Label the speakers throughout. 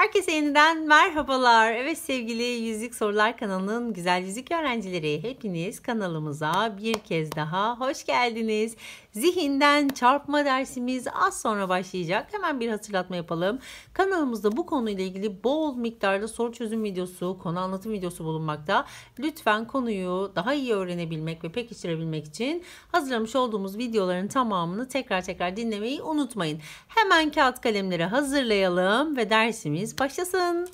Speaker 1: Herkese yeniden merhabalar. Evet sevgili Yüzlük Sorular kanalının güzel yüzlük öğrencileri hepiniz kanalımıza bir kez daha hoş geldiniz. Zihinden çarpma dersimiz az sonra başlayacak. Hemen bir hatırlatma yapalım. Kanalımızda bu konuyla ilgili bol miktarda soru çözüm videosu, konu anlatım videosu bulunmakta. Lütfen konuyu daha iyi öğrenebilmek ve pekiştirebilmek için hazırlamış olduğumuz videoların tamamını tekrar tekrar dinlemeyi unutmayın. Hemen kağıt kalemleri hazırlayalım ve dersimiz başlasın.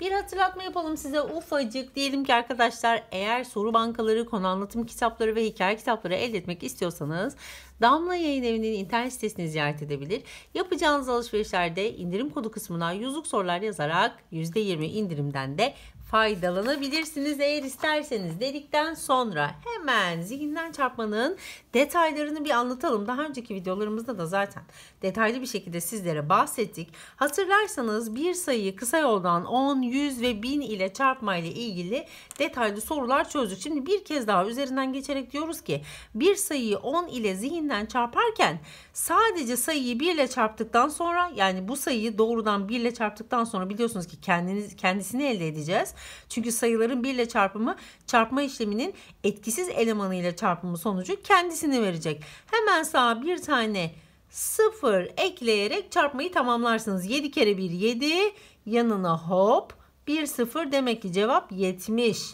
Speaker 1: Bir hatırlatma yapalım size ufacık. Diyelim ki arkadaşlar eğer soru bankaları, konu anlatım kitapları ve hikaye kitapları elde etmek istiyorsanız Damla Yayın Evi'nin internet sitesini ziyaret edebilir. Yapacağınız alışverişlerde indirim kodu kısmına yüzlük sorular yazarak %20 indirimden de faydalanabilirsiniz eğer isterseniz dedikten sonra hemen zihinden çarpmanın detaylarını bir anlatalım. Daha önceki videolarımızda da zaten detaylı bir şekilde sizlere bahsettik. Hatırlarsanız bir sayıyı kısa yoldan 10, 100 ve 1000 ile çarpma ile ilgili detaylı sorular çözdük. Şimdi bir kez daha üzerinden geçerek diyoruz ki bir sayıyı 10 ile zihinden üzerinden çarparken sadece sayıyı 1 ile çarptıktan sonra yani bu sayıyı doğrudan 1 ile çarptıktan sonra biliyorsunuz ki kendiniz, kendisini elde edeceğiz. Çünkü sayıların 1 ile çarpımı çarpma işleminin etkisiz elemanı ile çarpımı sonucu kendisini verecek. Hemen sağa bir tane 0 ekleyerek çarpmayı tamamlarsınız. 7 kere 1 7 yanına hop 1 0 demek ki cevap 70.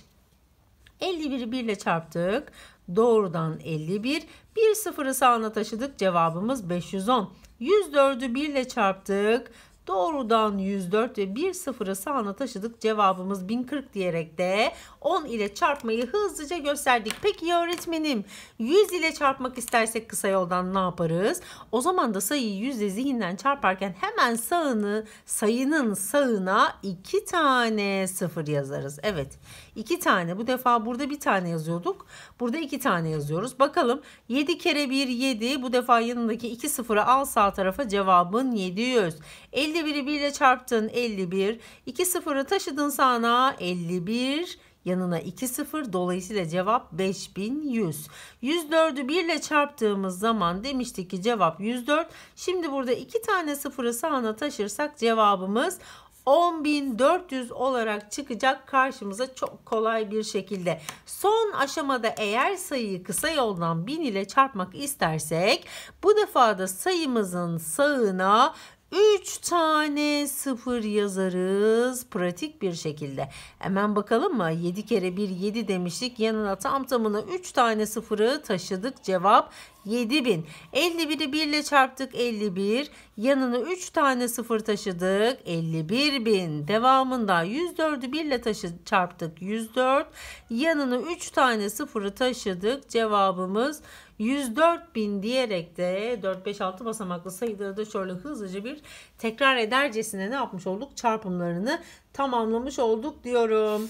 Speaker 1: 51'i 1 ile çarptık doğrudan 51. Bir sıfırı sağına taşıdık cevabımız 510. 104'ü 1 ile çarptık. Doğrudan 104 ve 1 sıfırı sağına taşıdık. Cevabımız 1040 diyerek de 10 ile çarpmayı hızlıca gösterdik. Peki ya öğretmenim 100 ile çarpmak istersek kısa yoldan ne yaparız? O zaman da sayıyı 100 ile zihinden çarparken hemen sağını sayının sağına 2 tane sıfır yazarız. Evet 2 tane. Bu defa burada bir tane yazıyorduk. Burada 2 tane yazıyoruz. Bakalım 7 kere 1 7. Bu defa yanındaki 2 sıfırı al sağ tarafa cevabın 700. 51'i 1 ile çarptın 51. 2 sıfırı taşıdın sağına 51 yanına 2 sıfır dolayısıyla cevap 5100. 104'ü 1 ile çarptığımız zaman demiştik ki cevap 104. Şimdi burada 2 tane sıfırı sağına taşırsak cevabımız 10.400 olarak çıkacak karşımıza çok kolay bir şekilde. Son aşamada eğer sayıyı kısa yoldan 1000 ile çarpmak istersek bu defa da sayımızın sağına 3 tane sıfır yazarız pratik bir şekilde. Hemen bakalım mı? 7 kere 1 7 demiştik. Yanına tam tamına 3 tane sıfırı taşıdık. Cevap 7000. 51'i 1 ile çarptık 51. Yanına 3 tane sıfır taşıdık 51000. Devamında 104'ü 1 ile taşı, çarptık 104. Yanına 3 tane sıfırı taşıdık. Cevabımız 104. 104 bin diyerek de 4-5-6 basamaklı sayıları da şöyle hızlıca bir tekrar edercesine ne yapmış olduk? Çarpımlarını tamamlamış olduk diyorum.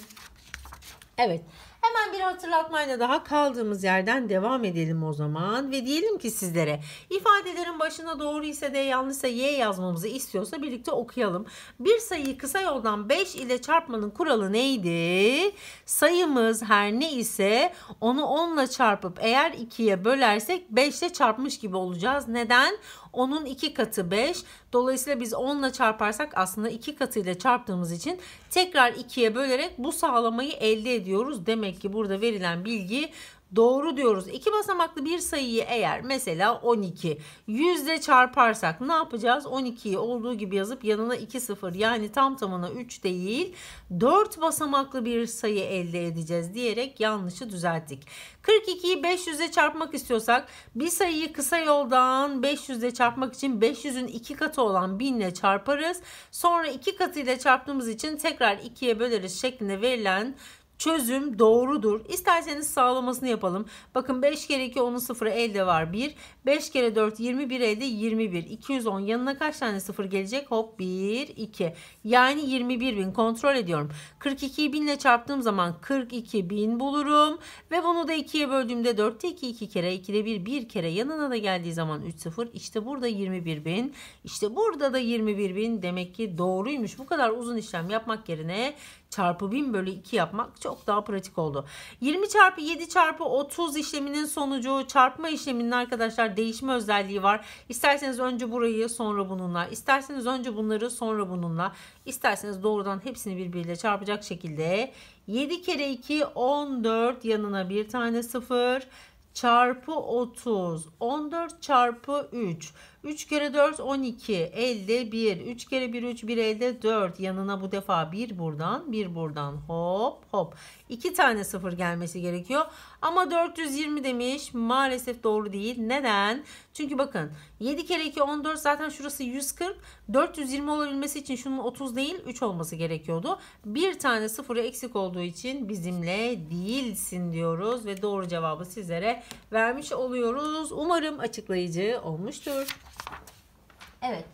Speaker 1: Evet. Hemen bir hatırlatmayla daha kaldığımız yerden devam edelim o zaman ve diyelim ki sizlere ifadelerin başına doğru ise de yanlışsa y yazmamızı istiyorsa birlikte okuyalım. Bir sayıyı kısa yoldan 5 ile çarpmanın kuralı neydi? Sayımız her ne ise onu 10 ile çarpıp eğer 2'ye bölersek 5 ile çarpmış gibi olacağız. Neden? Onun 2 katı 5. Dolayısıyla biz 10 ile çarparsak aslında 2 katıyla çarptığımız için tekrar 2'ye bölerek bu sağlamayı elde ediyoruz. Demek ki burada verilen bilgi Doğru diyoruz. İki basamaklı bir sayıyı eğer mesela 12 yüzde çarparsak ne yapacağız? 12'yi olduğu gibi yazıp yanına 2 sıfır yani tam tamına 3 değil 4 basamaklı bir sayı elde edeceğiz diyerek yanlışı düzelttik. 42'yi 500'e çarpmak istiyorsak bir sayıyı kısa yoldan 500'e çarpmak için 500'ün 2 katı olan 1000 ile çarparız. Sonra 2 katı ile çarptığımız için tekrar 2'ye böleriz şeklinde verilen çözüm doğrudur. İsterseniz sağlamasını yapalım. Bakın 5 kere 2 10'un sıfırı elde var 1. 5 kere 4 21 elde 21. 210 yanına kaç tane sıfır gelecek? Hop 1 2. Yani 21 bin kontrol ediyorum. 42 binle çarptığım zaman 42 bin bulurum. Ve bunu da 2'ye böldüğümde 4'te 2 2 kere 2'de 1 1 kere yanına da geldiği zaman 3 sıfır. İşte burada 21 bin. İşte burada da 21 bin. Demek ki doğruymuş. Bu kadar uzun işlem yapmak yerine çarpı 1000 bölü 2 yapmak çok daha pratik oldu. 20 çarpı 7 çarpı 30 işleminin sonucu çarpma işleminin arkadaşlar değişme özelliği var. İsterseniz önce burayı sonra bununla, isterseniz önce bunları sonra bununla, isterseniz doğrudan hepsini birbiriyle çarpacak şekilde 7 kere 2 14 yanına bir tane 0 çarpı 30 14 çarpı 3 3 kere 4 12 elde 1 3 kere 1 3 1 elde 4 yanına bu defa 1 buradan 1 buradan hop hop 2 tane 0 gelmesi gerekiyor ama 420 demiş maalesef doğru değil neden çünkü bakın 7 kere 2 14 zaten şurası 140 420 olabilmesi için şunun 30 değil 3 olması gerekiyordu 1 tane 0 eksik olduğu için bizimle değilsin diyoruz ve doğru cevabı sizlere vermiş oluyoruz umarım açıklayıcı olmuştur. Evet.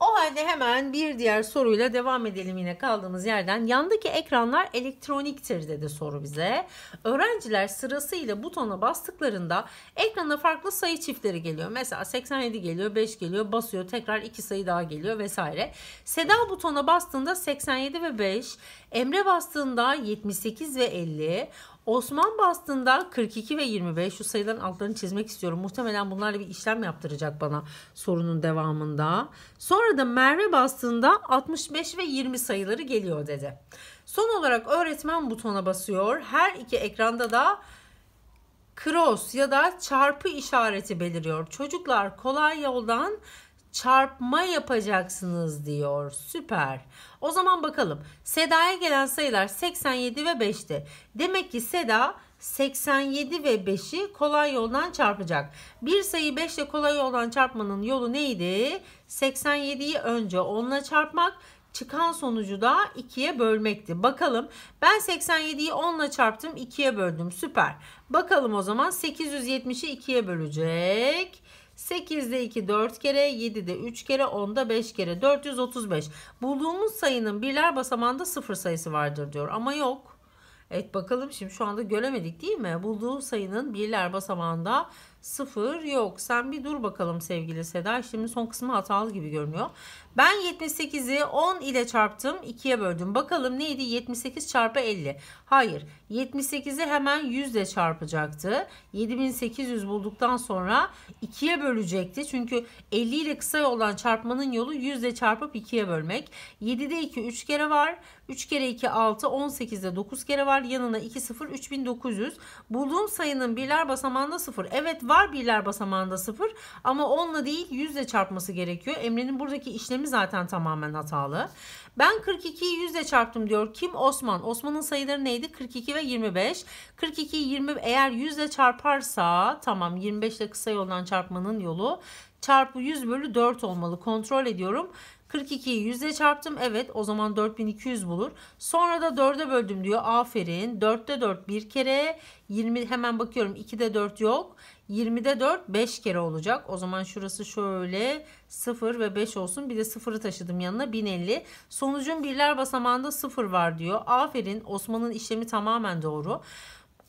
Speaker 1: O halde hemen bir diğer soruyla devam edelim yine kaldığımız yerden. Yandaki ekranlar elektroniktir dedi soru bize. Öğrenciler sırasıyla butona bastıklarında ekrana farklı sayı çiftleri geliyor. Mesela 87 geliyor, 5 geliyor, basıyor, tekrar 2 sayı daha geliyor vesaire. Seda butona bastığında 87 ve 5, Emre bastığında 78 ve 50, Osman bastığında 42 ve 25 şu sayıların altlarını çizmek istiyorum. Muhtemelen bunlarla bir işlem yaptıracak bana sorunun devamında. Sonra da Merve bastığında 65 ve 20 sayıları geliyor dedi. Son olarak öğretmen butona basıyor. Her iki ekranda da cross ya da çarpı işareti beliriyor. Çocuklar kolay yoldan çarpma yapacaksınız diyor. Süper. O zaman bakalım. Seda'ya gelen sayılar 87 ve 5'ti. Demek ki Seda 87 ve 5'i kolay yoldan çarpacak. Bir sayı 5 ile kolay yoldan çarpmanın yolu neydi? 87'yi önce 10'la çarpmak, çıkan sonucu da 2'ye bölmekti. Bakalım ben 87'yi 10 ile çarptım 2'ye böldüm süper. Bakalım o zaman 870'i 2'ye bölecek. 8'de 2 4 kere, 7'de 3 kere, 10'da 5 kere, 435. Bulduğumuz sayının birler basamağında sıfır sayısı vardır diyor ama yok. Evet bakalım şimdi şu anda göremedik değil mi? Bulduğu sayının birler basamağında sıfır yok. Sen bir dur bakalım sevgili Seda. Şimdi son kısmı hatalı gibi görünüyor. Ben 78'i 10 ile çarptım. 2'ye böldüm. Bakalım neydi? 78 çarpı 50. Hayır. 78'i hemen 100 ile çarpacaktı. 7800 bulduktan sonra 2'ye bölecekti. Çünkü 50 ile kısa yoldan çarpmanın yolu 100 ile çarpıp 2'ye bölmek. 7'de 2 3 kere var. 3 kere 2 6. 18'de 9 kere var. Yanına 2 0 3900. Bulduğum sayının birler basamağında 0. Evet var çarpar. Birler basamağında sıfır, ama 10'la değil yüzle çarpması gerekiyor. Emre'nin buradaki işlemi zaten tamamen hatalı. Ben 42'yi yüzle çarptım diyor. Kim? Osman. Osman'ın sayıları neydi? 42 ve 25. 42'yi 20 eğer yüzle çarparsa tamam 25 ile kısa yoldan çarpmanın yolu çarpı 100 bölü 4 olmalı. Kontrol ediyorum. 42'yi 100'e çarptım. Evet o zaman 4200 bulur. Sonra da 4'e böldüm diyor. Aferin. 4'te 4 bir kere. 20 hemen bakıyorum. 2'de 4 yok. 20'de 4 5 kere olacak. O zaman şurası şöyle 0 ve 5 olsun. Bir de 0'ı taşıdım yanına 1050. Sonucun birler basamağında 0 var diyor. Aferin Osman'ın işlemi tamamen doğru.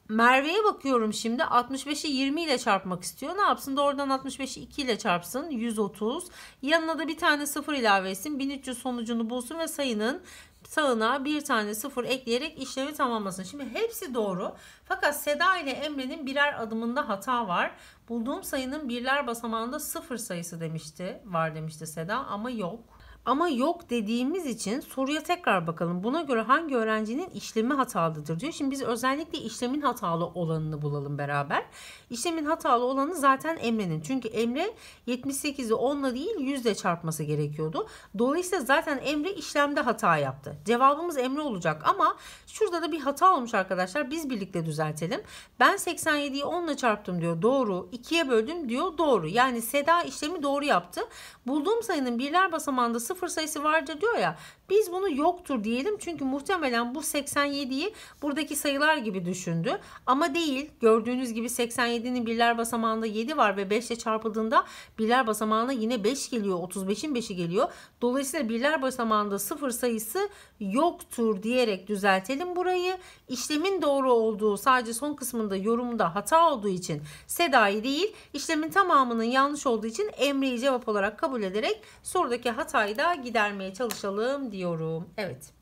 Speaker 1: Merve'ye bakıyorum şimdi 65'i 20 ile çarpmak istiyor. Ne yapsın? Doğrudan 65'i 2 ile çarpsın. 130. Yanına da bir tane 0 ilave etsin. 1300 sonucunu bulsun ve sayının sağına bir tane sıfır ekleyerek işlemi tamamlasın. Şimdi hepsi doğru. Fakat Seda ile Emre'nin birer adımında hata var. Bulduğum sayının birler basamağında sıfır sayısı demişti. Var demişti Seda ama yok. Ama yok dediğimiz için soruya tekrar bakalım. Buna göre hangi öğrencinin işlemi hatalıdır diyor. Şimdi biz özellikle işlemin hatalı olanını bulalım beraber. İşlemin hatalı olanı zaten Emre'nin. Çünkü Emre 78'i 10'la değil 100'le çarpması gerekiyordu. Dolayısıyla zaten Emre işlemde hata yaptı. Cevabımız Emre olacak ama şurada da bir hata olmuş arkadaşlar. Biz birlikte düzeltelim. Ben 87'yi 10'la çarptım diyor. Doğru. 2'ye böldüm diyor. Doğru. Yani Seda işlemi doğru yaptı. Bulduğum sayının birler basamağında sıfır sayısı vardır diyor ya. Biz bunu yoktur diyelim çünkü muhtemelen bu 87'yi buradaki sayılar gibi düşündü. Ama değil gördüğünüz gibi 87'nin birler basamağında 7 var ve 5 ile çarpıldığında birler basamağına yine 5 geliyor. 35'in 5'i geliyor. Dolayısıyla birler basamağında 0 sayısı yoktur diyerek düzeltelim burayı. İşlemin doğru olduğu sadece son kısmında yorumda hata olduğu için Seda'yı değil işlemin tamamının yanlış olduğu için Emre'yi cevap olarak kabul ederek sorudaki hatayı da gidermeye çalışalım diye diyorum. Evet.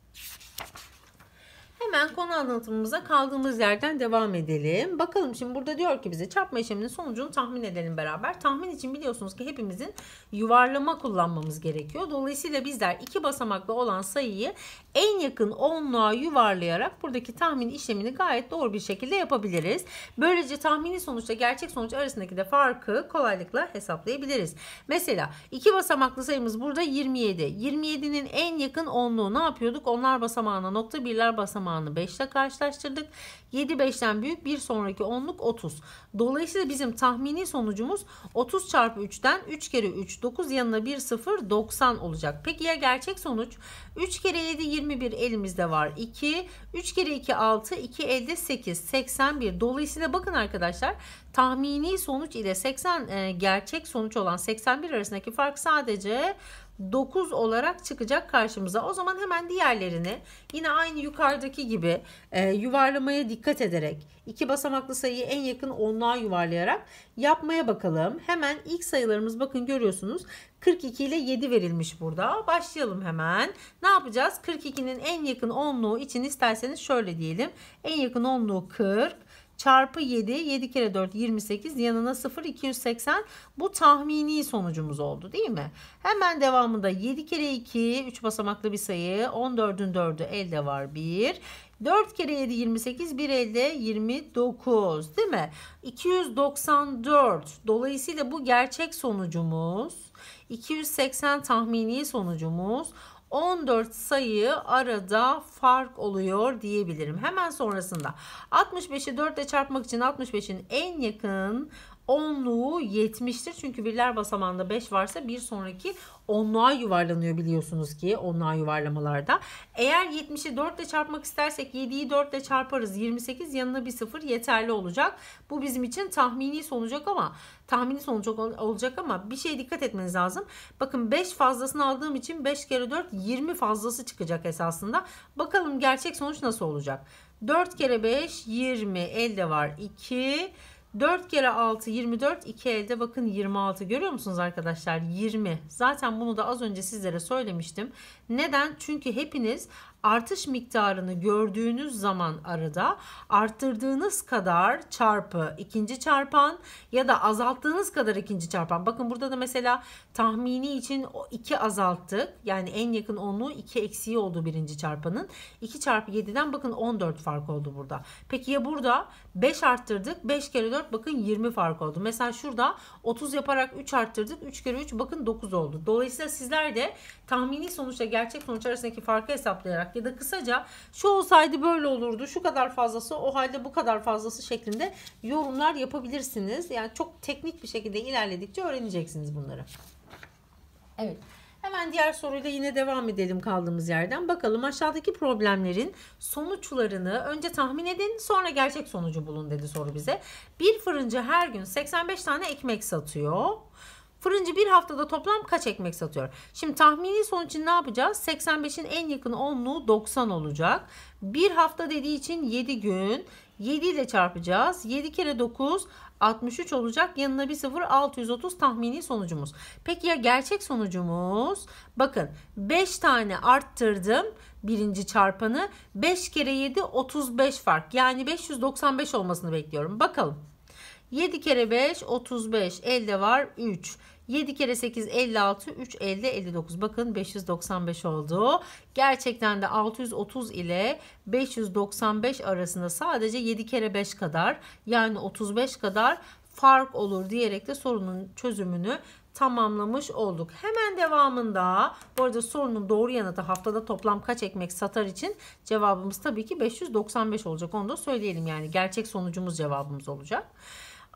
Speaker 1: Hemen konu anlatımımıza kaldığımız yerden devam edelim. Bakalım şimdi burada diyor ki bize çarpma işleminin sonucunu tahmin edelim beraber. Tahmin için biliyorsunuz ki hepimizin yuvarlama kullanmamız gerekiyor. Dolayısıyla bizler iki basamaklı olan sayıyı en yakın onluğa yuvarlayarak buradaki tahmin işlemini gayet doğru bir şekilde yapabiliriz. Böylece tahmini sonuçla gerçek sonuç arasındaki de farkı kolaylıkla hesaplayabiliriz. Mesela iki basamaklı sayımız burada 27. 27'nin en yakın onluğu ne yapıyorduk? Onlar basamağına nokta birler basamağına oranını 5 ile karşılaştırdık. 7 5'ten büyük bir sonraki onluk 30. Dolayısıyla bizim tahmini sonucumuz 30 çarpı 3'ten 3 kere 3 9 yanına 1 0 90 olacak. Peki ya gerçek sonuç? 3 kere 7 21 elimizde var 2. 3 kere 2 6 2 elde 8 81. Dolayısıyla bakın arkadaşlar tahmini sonuç ile 80 e, gerçek sonuç olan 81 arasındaki fark sadece 9 olarak çıkacak karşımıza. O zaman hemen diğerlerini yine aynı yukarıdaki gibi e, yuvarlamaya dikkat ederek iki basamaklı sayıyı en yakın onluğa yuvarlayarak yapmaya bakalım. Hemen ilk sayılarımız bakın görüyorsunuz 42 ile 7 verilmiş burada. Başlayalım hemen. Ne yapacağız? 42'nin en yakın onluğu için isterseniz şöyle diyelim. En yakın onluğu 40 çarpı 7 7 kere 4 28 yanına 0 280 bu tahmini sonucumuz oldu değil mi? Hemen devamında 7 kere 2 3 basamaklı bir sayı 14'ün 4'ü elde var 1 4 kere 7 28 1 elde 29 değil mi? 294 dolayısıyla bu gerçek sonucumuz 280 tahmini sonucumuz 14 sayı arada fark oluyor diyebilirim. Hemen sonrasında 65'i 4 ile çarpmak için 65'in en yakın onluğu 70'tir. Çünkü birler basamağında 5 varsa bir sonraki onluğa yuvarlanıyor biliyorsunuz ki onluğa yuvarlamalarda. Eğer 70'i 4 ile çarpmak istersek 7'yi 4 ile çarparız. 28 yanına bir sıfır yeterli olacak. Bu bizim için tahmini sonucak ama tahmini sonuç olacak ama bir şey dikkat etmeniz lazım. Bakın 5 fazlasını aldığım için 5 kere 4 20 fazlası çıkacak esasında. Bakalım gerçek sonuç nasıl olacak? 4 kere 5 20 elde var 2 4 kere 6 24 2 elde bakın 26 görüyor musunuz arkadaşlar 20 zaten bunu da az önce sizlere söylemiştim neden çünkü hepiniz artış miktarını gördüğünüz zaman arada arttırdığınız kadar çarpı ikinci çarpan ya da azalttığınız kadar ikinci çarpan. Bakın burada da mesela tahmini için 2 azalttık. Yani en yakın 10'u 2 eksiği oldu birinci çarpanın. 2 çarpı 7'den bakın 14 fark oldu burada. Peki ya burada 5 arttırdık. 5 kere 4 bakın 20 fark oldu. Mesela şurada 30 yaparak 3 arttırdık. 3 kere 3 bakın 9 oldu. Dolayısıyla sizler de tahmini sonuçla gerçek sonuç arasındaki farkı hesaplayarak olacak ya da kısaca şu olsaydı böyle olurdu şu kadar fazlası o halde bu kadar fazlası şeklinde yorumlar yapabilirsiniz. Yani çok teknik bir şekilde ilerledikçe öğreneceksiniz bunları. Evet. Hemen diğer soruyla yine devam edelim kaldığımız yerden. Bakalım aşağıdaki problemlerin sonuçlarını önce tahmin edin sonra gerçek sonucu bulun dedi soru bize. Bir fırıncı her gün 85 tane ekmek satıyor. Fırıncı bir haftada toplam kaç ekmek satıyor? Şimdi tahmini sonuç için ne yapacağız? 85'in en yakın 10'lu 90 olacak. Bir hafta dediği için 7 gün. 7 ile çarpacağız. 7 kere 9 63 olacak. Yanına bir sıfır 630 tahmini sonucumuz. Peki ya gerçek sonucumuz? Bakın 5 tane arttırdım birinci çarpanı. 5 kere 7 35 fark. Yani 595 olmasını bekliyorum. Bakalım. 7 kere 5 35 elde var 3. 7 kere 8 56 3 50 59 bakın 595 oldu. Gerçekten de 630 ile 595 arasında sadece 7 kere 5 kadar yani 35 kadar fark olur diyerek de sorunun çözümünü tamamlamış olduk. Hemen devamında bu arada sorunun doğru yanıtı haftada toplam kaç ekmek satar için cevabımız tabii ki 595 olacak. Onu da söyleyelim yani gerçek sonucumuz cevabımız olacak.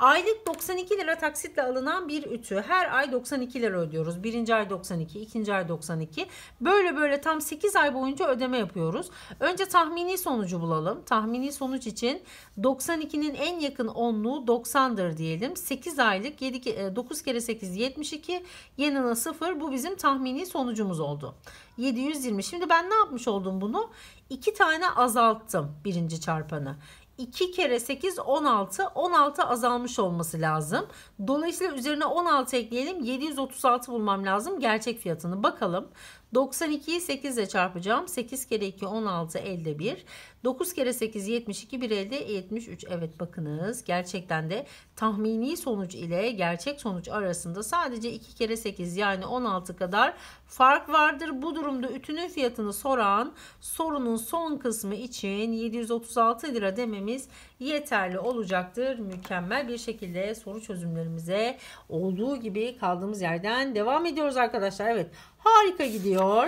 Speaker 1: Aylık 92 lira taksitle alınan bir ütü. Her ay 92 lira ödüyoruz. Birinci ay 92, ikinci ay 92. Böyle böyle tam 8 ay boyunca ödeme yapıyoruz. Önce tahmini sonucu bulalım. Tahmini sonuç için 92'nin en yakın onluğu 90'dır diyelim. 8 aylık 7, 9 e, kere 8 72 yanına 0 bu bizim tahmini sonucumuz oldu. 720. Şimdi ben ne yapmış oldum bunu? 2 tane azalttım birinci çarpanı. 2 kere 8 16. 16 azalmış olması lazım. Dolayısıyla üzerine 16 ekleyelim. 736 bulmam lazım gerçek fiyatını. Bakalım. 92'yi 8 ile çarpacağım. 8 kere 2 16 elde 1. 9 kere 8 72 bir elde 73. Evet bakınız gerçekten de tahmini sonuç ile gerçek sonuç arasında sadece 2 kere 8 yani 16 kadar fark vardır. Bu durumda ütünün fiyatını soran sorunun son kısmı için 736 lira dememiz yeterli olacaktır. Mükemmel bir şekilde soru çözümlerimize olduğu gibi kaldığımız yerden devam ediyoruz arkadaşlar. Evet Harika gidiyor.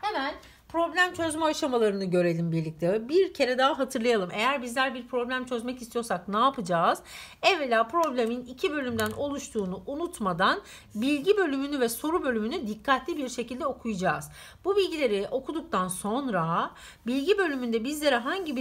Speaker 1: Hemen problem çözme aşamalarını görelim birlikte. Bir kere daha hatırlayalım. Eğer bizler bir problem çözmek istiyorsak ne yapacağız? Evvela problemin iki bölümden oluştuğunu unutmadan bilgi bölümünü ve soru bölümünü dikkatli bir şekilde okuyacağız. Bu bilgileri okuduktan sonra bilgi bölümünde bizlere hangi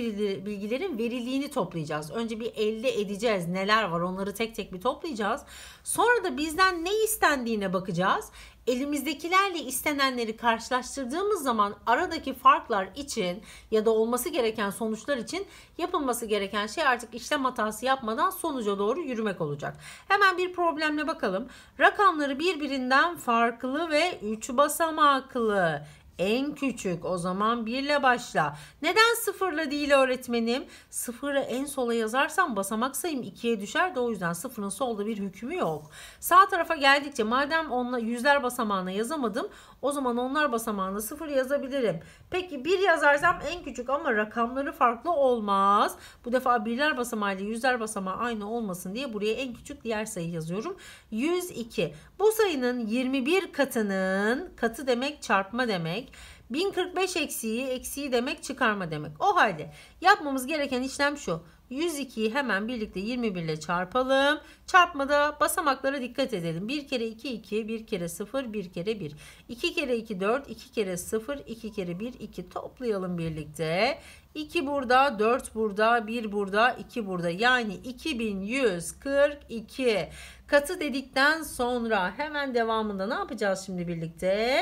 Speaker 1: bilgilerin verildiğini toplayacağız. Önce bir elde edeceğiz neler var onları tek tek bir toplayacağız. Sonra da bizden ne istendiğine bakacağız elimizdekilerle istenenleri karşılaştırdığımız zaman aradaki farklar için ya da olması gereken sonuçlar için yapılması gereken şey artık işlem hatası yapmadan sonuca doğru yürümek olacak. Hemen bir problemle bakalım. Rakamları birbirinden farklı ve 3 basamaklı en küçük o zaman birle başla. Neden sıfırla değil öğretmenim? Sıfırı en sola yazarsam basamak sayım ikiye düşer de o yüzden sıfırın solda bir hükmü yok. Sağ tarafa geldikçe madem onla yüzler basamağına yazamadım o zaman onlar basamağına sıfır yazabilirim. Peki bir yazarsam en küçük ama rakamları farklı olmaz. Bu defa birler basamağı ile yüzler basamağı aynı olmasın diye buraya en küçük diğer sayı yazıyorum. 102. Bu sayının 21 katının katı demek çarpma demek demek. 1045 eksiği, eksiği demek çıkarma demek. O halde yapmamız gereken işlem şu. 102'yi hemen birlikte 21 ile çarpalım. Çarpmada basamaklara dikkat edelim. 1 kere 2 2, 1 kere 0, 1 kere 1. 2 kere 2 4, 2 kere 0, 2 kere 1, 2 toplayalım birlikte. 2 burada, 4 burada, 1 burada, 2 burada. Yani 2142. Katı dedikten sonra hemen devamında ne yapacağız şimdi birlikte?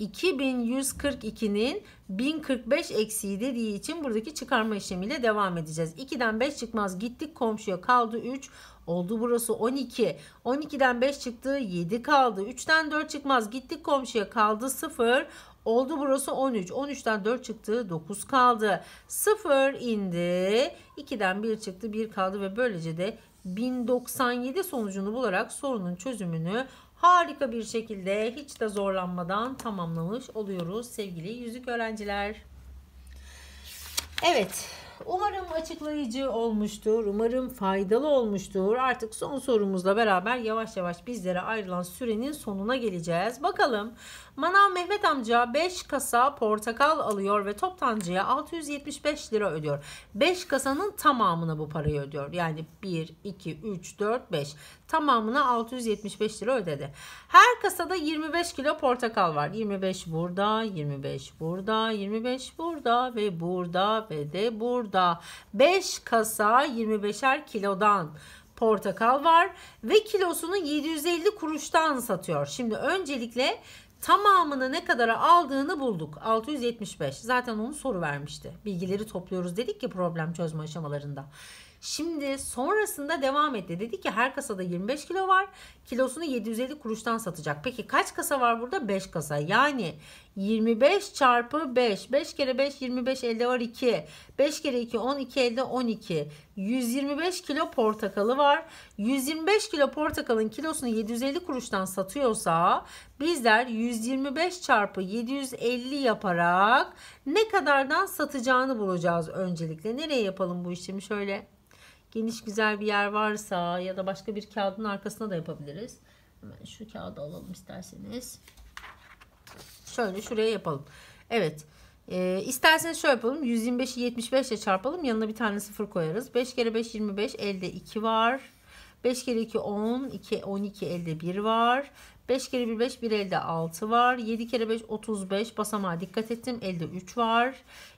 Speaker 1: 2142'nin 1045 eksiği dediği için buradaki çıkarma işlemiyle devam edeceğiz. 2'den 5 çıkmaz gittik komşuya kaldı 3 oldu burası 12. 12'den 5 çıktı 7 kaldı. 3'ten 4 çıkmaz gittik komşuya kaldı 0. Oldu burası 13. 13'ten 4 çıktı 9 kaldı. 0 indi. 2'den 1 çıktı 1 kaldı ve böylece de 1097 sonucunu bularak sorunun çözümünü harika bir şekilde hiç de zorlanmadan tamamlamış oluyoruz sevgili yüzük öğrenciler. Evet umarım açıklayıcı olmuştur. Umarım faydalı olmuştur. Artık son sorumuzla beraber yavaş yavaş bizlere ayrılan sürenin sonuna geleceğiz. Bakalım Manav Mehmet amca 5 kasa portakal alıyor ve toptancıya 675 lira ödüyor. 5 kasanın tamamını bu parayı ödüyor. Yani 1, 2, 3, 4, 5 tamamını 675 lira ödedi. Her kasada 25 kilo portakal var. 25 burada, 25 burada, 25 burada ve burada ve de burada. 5 kasa 25'er kilodan portakal var ve kilosunu 750 kuruştan satıyor. Şimdi öncelikle tamamını ne kadara aldığını bulduk. 675. Zaten onu soru vermişti. Bilgileri topluyoruz dedik ki problem çözme aşamalarında. Şimdi sonrasında devam etti. Dedi ki her kasada 25 kilo var. Kilosunu 750 kuruştan satacak. Peki kaç kasa var burada? 5 kasa. Yani 25 çarpı 5. 5 kere 5 25 elde var 2. 5 kere 2 12 elde 12. 125 kilo portakalı var. 125 kilo portakalın kilosunu 750 kuruştan satıyorsa bizler 125 çarpı 750 yaparak ne kadardan satacağını bulacağız öncelikle. Nereye yapalım bu işlemi şöyle geniş güzel bir yer varsa ya da başka bir kağıdın arkasına da yapabiliriz. Hemen şu kağıdı alalım isterseniz. Şöyle şuraya yapalım. Evet. E, isterseniz şöyle yapalım. 125'i 75 ile çarpalım. Yanına bir tane sıfır koyarız. 5 kere 5 25. Elde 2 var. 5 kere 2 10. 2 12 elde 1 var. 5 kere 1 5 1 elde 6 var. 7 kere 5 35 basamağa dikkat ettim. Elde 3 var.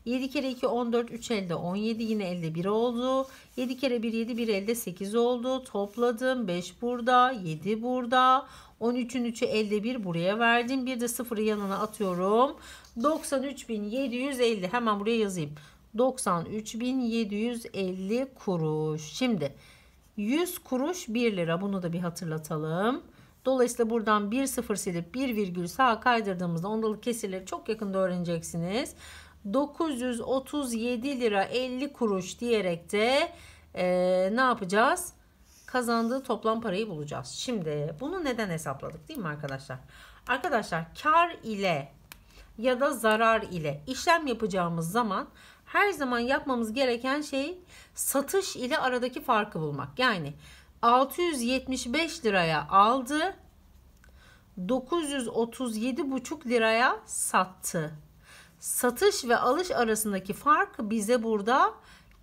Speaker 1: 7 kere 2 14 3 elde 17 yine elde 1 oldu. 7 kere 1 7 1 elde 8 oldu. Topladım 5 burada 7 burada. 13'ün 3'ü elde 1 buraya verdim. Bir de 0'ı yanına atıyorum. 93.750 hemen buraya yazayım. 93.750 kuruş. Şimdi 100 kuruş 1 lira bunu da bir hatırlatalım. Dolayısıyla buradan 1 sıfır silip 1 virgül sağa kaydırdığımızda ondalık kesirleri çok yakında öğreneceksiniz. 937 lira 50 kuruş diyerek de e, ne yapacağız? Kazandığı toplam parayı bulacağız. Şimdi bunu neden hesapladık değil mi arkadaşlar? Arkadaşlar kar ile ya da zarar ile işlem yapacağımız zaman her zaman yapmamız gereken şey satış ile aradaki farkı bulmak. Yani 675 liraya aldı. 937,5 liraya sattı. Satış ve alış arasındaki fark bize burada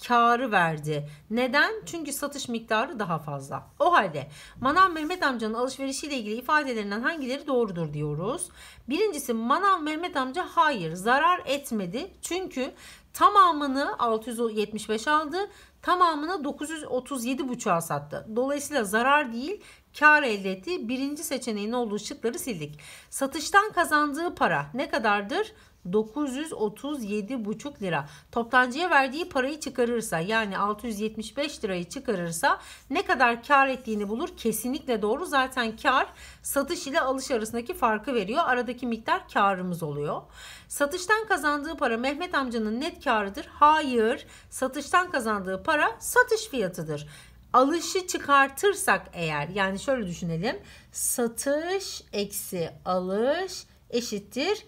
Speaker 1: karı verdi. Neden? Çünkü satış miktarı daha fazla. O halde Manav Mehmet amcanın alışverişiyle ilgili ifadelerinden hangileri doğrudur diyoruz. Birincisi Manav Mehmet amca hayır zarar etmedi. Çünkü tamamını 675 aldı. Tamamına tamamını 937,5'a sattı. Dolayısıyla zarar değil kar elde etti. birinci seçeneğin olduğu şıkları sildik. Satıştan kazandığı para ne kadardır? 937,5 lira. Toptancıya verdiği parayı çıkarırsa yani 675 lirayı çıkarırsa ne kadar kar ettiğini bulur. Kesinlikle doğru. Zaten kar satış ile alış arasındaki farkı veriyor. Aradaki miktar karımız oluyor. Satıştan kazandığı para Mehmet amcanın net karıdır. Hayır. Satıştan kazandığı para satış fiyatıdır alışı çıkartırsak eğer yani şöyle düşünelim satış eksi alış eşittir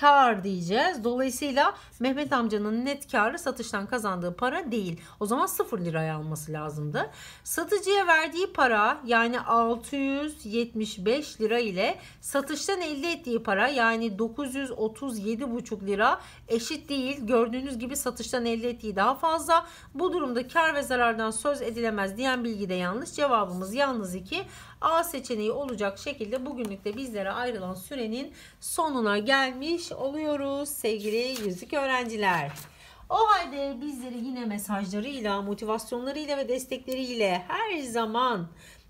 Speaker 1: kar diyeceğiz. Dolayısıyla Mehmet amcanın net karı satıştan kazandığı para değil. O zaman 0 liraya alması lazımdı. Satıcıya verdiği para yani 675 lira ile satıştan elde ettiği para yani 937,5 lira eşit değil. Gördüğünüz gibi satıştan elde ettiği daha fazla. Bu durumda kar ve zarardan söz edilemez diyen bilgi de yanlış. Cevabımız yalnız 2. A seçeneği olacak şekilde bugünlük de bizlere ayrılan sürenin sonuna gelmiş oluyoruz sevgili yüzük öğrenciler. O halde bizleri yine mesajlarıyla, motivasyonlarıyla ve destekleriyle her zaman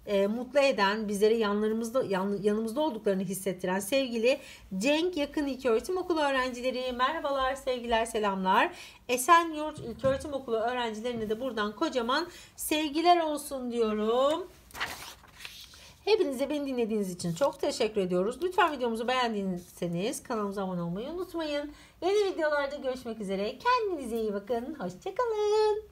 Speaker 1: e, mutlu eden, bizleri yanlarımızda yan, yanımızda olduklarını hissettiren sevgili Cenk Yakın İlköğretim Okulu öğrencileri merhabalar, sevgiler, selamlar. Esenyurt İlköğretim Okulu öğrencilerine de buradan kocaman sevgiler olsun diyorum. Hepinize beni dinlediğiniz için çok teşekkür ediyoruz. Lütfen videomuzu beğendiyseniz kanalımıza abone olmayı unutmayın. Yeni videolarda görüşmek üzere. Kendinize iyi bakın. Hoşçakalın.